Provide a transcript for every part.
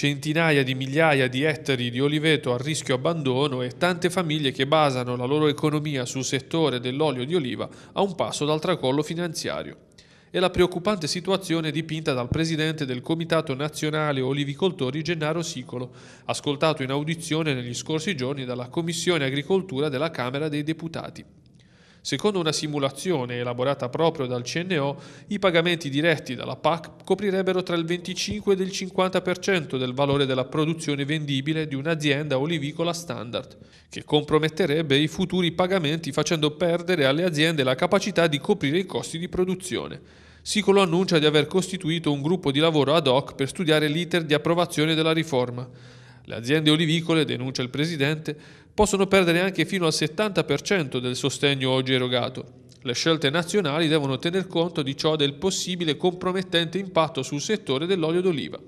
centinaia di migliaia di ettari di oliveto a rischio abbandono e tante famiglie che basano la loro economia sul settore dell'olio di oliva a un passo dal tracollo finanziario. E la preoccupante situazione dipinta dal presidente del Comitato Nazionale Olivicoltori Gennaro Sicolo, ascoltato in audizione negli scorsi giorni dalla Commissione Agricoltura della Camera dei Deputati. Secondo una simulazione elaborata proprio dal CNO, i pagamenti diretti dalla PAC coprirebbero tra il 25 e il 50% del valore della produzione vendibile di un'azienda olivicola standard, che comprometterebbe i futuri pagamenti facendo perdere alle aziende la capacità di coprire i costi di produzione. Sicolo annuncia di aver costituito un gruppo di lavoro ad hoc per studiare l'iter di approvazione della riforma. Le aziende olivicole, denuncia il Presidente, possono perdere anche fino al 70% del sostegno oggi erogato. Le scelte nazionali devono tener conto di ciò del possibile compromettente impatto sul settore dell'olio d'oliva.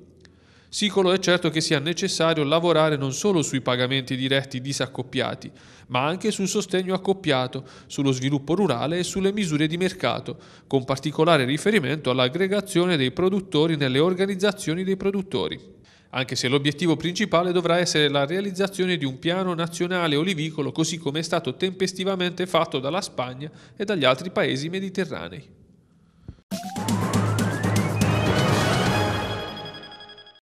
Sicolo è certo che sia necessario lavorare non solo sui pagamenti diretti disaccoppiati, ma anche sul sostegno accoppiato, sullo sviluppo rurale e sulle misure di mercato, con particolare riferimento all'aggregazione dei produttori nelle organizzazioni dei produttori anche se l'obiettivo principale dovrà essere la realizzazione di un piano nazionale olivicolo così come è stato tempestivamente fatto dalla Spagna e dagli altri paesi mediterranei.